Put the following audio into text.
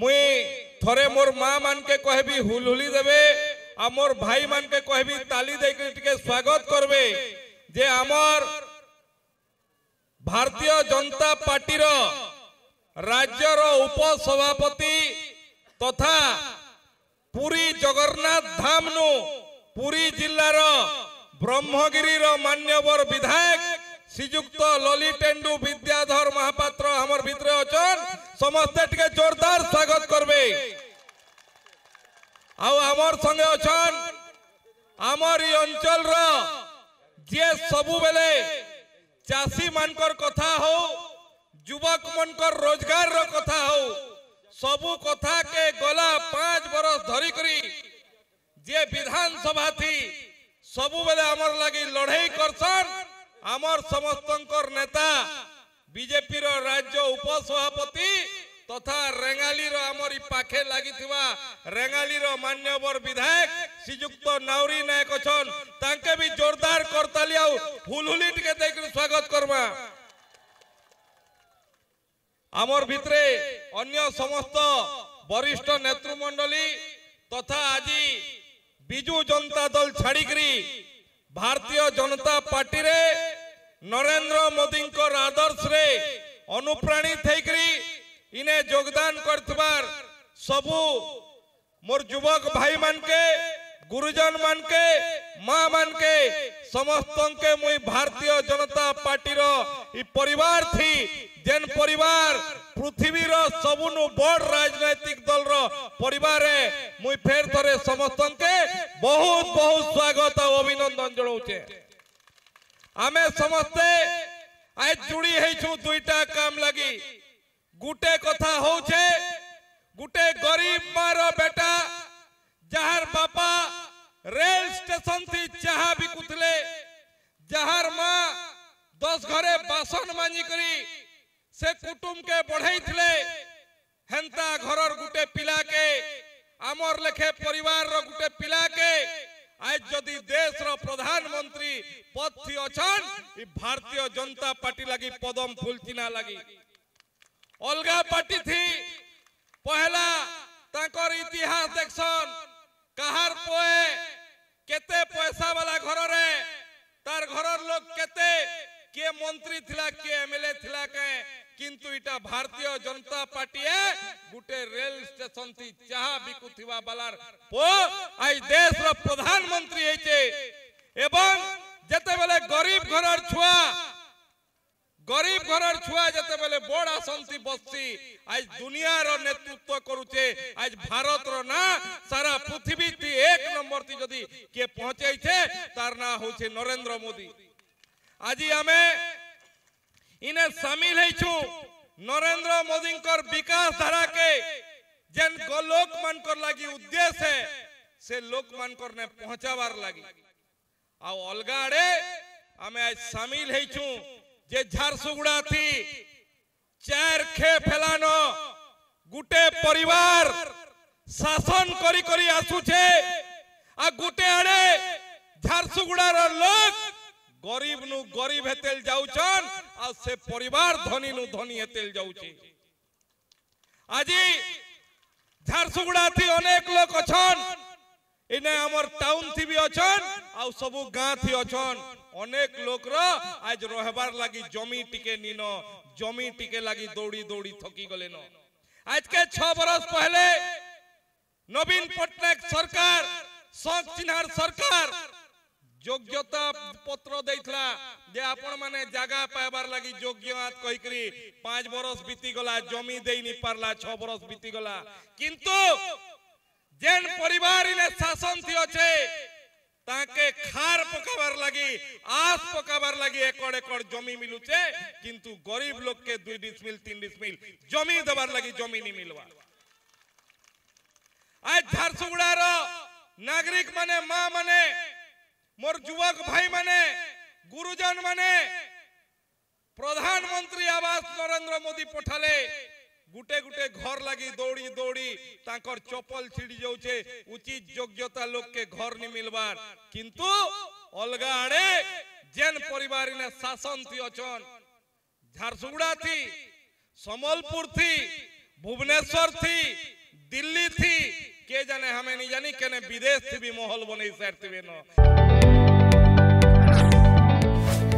মুই থরে মোর মা মানকে কহবি হুলহুলি দেবে আর মোর ভাই মানকে কহবি তালি দেখি টিকে স্বাগত করবে যে আমার ভারতীয় জনতা পার্টির রাজ্যর উপসভাপতি তথা পুরী জগন্নাথ ধামনু পুরী জেলার ব্রহ্মগিরির মান্যবর বিধায়ক শ্রীযুক্ত ললিটেন্ডু বিদ্যাধর মহাপাত্র আমার ভিতরে অছন समस्तटिक के जोरदार स्वागत करबे आओ अमर संगे अछन अमर इ अंचल रो जे सबु बेले चासी मानकर कथा हो युवक मनकर रोजगार रो कथा हो सबु कथा के गोला पांच बरस धरी करी जे विधानसभा थी सबु बेले अमर लागि लडाई करथन अमर समस्तंकर नेता বিজেপির রাজ্য উপসভাপতি তথা রেঙালির আমার পাখে লাগি রেঙালির মান্যবর বিধায়ক শ্রীযুক্ত নাউরী নায়ক অছন বি জোরদার করতালি আুলহুলি হুলহুলি টিকে দেখি স্বাগত করমা আমার ভিতরে অন্য সমস্ত বরিষ্ঠ নেতৃমণ্ডলী তথা আজি বিজু জনতা দল ছাড়ি ভারতীয় জনতা পার্টিরে નરેન્દ્ર મોદીંક આદર્શરે অনুপ্রাণিত হয়ে ઇને યોગદાન કરતવાર સબુ મોર યુવક ભાઈ માનકે ગુરુજન માનકે মা মানকে সমস্ত মুই ভারতীয় জনতা পার্টির ই পরিবার থি যেন পরিবার পৃথিবীর সবুনু বড় রাজনৈতিক দলর পরিবারে মুই ফের থরে সমস্ত বহুত বহুত স্বাগত অভিনন্দন জনাওছে ଆମେ ସମସ୍ତେ ଆଏ ଯୁଡ଼ି ହେଇଛୁ ଦୁଇଟା କାମ ଲାଗି ଗୁଟେ କଥା ହଉଛେ ଗୁଟେ ଗରିବ ମାର ବେଟା ଯାହାର ବାପା ରେଳ ଷ୍ଟେସନ ଥି ଚାହା ବିକୁଥିଲେ ଯାହାର ମା ଦଶ ଘରେ ବାସନ ମାଜି କରି ସେ କୁଟୁମ୍ବକେ ବଢ଼େଇଥିଲେ ହେନ୍ତା ଘରର ଗୁଟେ ପିଲାକେ ଆମର ଲେଖେ ପରିବାରର ଗୁଟେ ପିଲାକେ আজ যদি দেশর প্রধানমন্ত্রী পদটি অছন ই ভারতীয় জনতা পার্টি লাগি পদম ফুলছি না লাগি অলগা পার্টি থি পহেলা তাঁকর ইতিহাস দেখছন কাহার পোয়ে কেতে পয়সা বালা ঘররে তার ঘরর লোক কেতে কে মন্ত্রী থিলা কে এমএলএ থিলা কে কিন্তু এটা ভারতীয় জনতা পার্টি গোটে রেল স্টেশন থি চাহা বিকুথিবা বালার পো আজ দেশর প্রধানমন্ত্রী হয়েছে এবং যেতবেলে গরিব ঘরের ছুয়া গরিব ঘরের ছুয়া যেতবেলে বড় আসন্তি বসছি আজ দুনিয়ার নেতৃত্ব করুছে আজ ভারতর না সারা পৃথিবীতে এক নম্বর তি যদি কে পৌঁছাইছে তার না হচ্ছে নরেন্দ্র মোদি আজি আমি ইনে সামিল হয়েছু नरेंद्र मोदी विकास धारा के जेन लोक मान कर लगी उद्देश्य है से लोक मान कर ने पहुंचावार लगी आ अलग आड़े आमे आज शामिल है छु जे झारसुगुड़ा थी चार खे फैलानो गुटे परिवार शासन करी करी आसुछे आ गुटे आड़े झारसुगुड़ार लोक गरीब नु गरीब हेतेल जाउछन ଆଉ ସେ ପରିବାର ଧନୀରୁ ଧନୀ ଏତେଲ ଯାଉଛି ଆଜି ଝାରସୁଗୁଡ଼ାଥି ଅନେକ ଲୋକ ଅଛନ୍ ଇନେ ଆମର ଟାଉନ ଥି ବି ଅଛନ୍ ଆଉ ସବୁ ଗାଁ ଥି ଅଛନ୍ ଅନେକ ଲୋକର ଆଜ ରହିବାର ଲାଗି ଜମି ଟିକେ ନିନ জমি টিকে লাগি দৌড়ি দৌড়ি থকি গলেন আজকে ছ বরস পহলে নবীন পটনায়ক সরকার শখ চিহ্নার সরকার যোগ্যতা পত্র দেইতলা যে আপন মানে জায়গা পাইবার লাগি যোগ্য যোগ্যনাথ কইকরি পাঁচ বরস বিতি গলা জমি দেইনি পারলা ছ বরস বিতি গলা কিন্তু যেন পরিবার ইনে শাসন থি আছে তাকে খার পোকাবার লাগি আস পোকাবার লাগি একড় একড় জমি মিলুছে কিন্তু গরিব লোককে দুই ডিসমিল তিন ডিসমিল জমি দেবার লাগি জমি নি মিলবা আজ ঝারসুগুড়ার নাগরিক মানে মা মানে মোর যুবক ভাই মানে গুরুজন মানে প্রধানমন্ত্রী আবাস নরেন্দ্র মোদী পঠালে গুটে গুটে ঘর লাগি দৌড়ি দৌড়ি তাঁকর চপল ছিড়ি যাচ্ছে উচিত যোগ্যতা লোককে ঘর নি মিলবার কিন্তু অলগা আড়ে যেন পরিবার ইনে শাসন থি অছন ঝারসুগুড়া থি সম্বলপুর থি ভুবনেশ্বর থি দিল্লি থি কে জানে হামে নি জানি কেনে বিদেশ থি বি মহল বনেই স্যার থিবে ন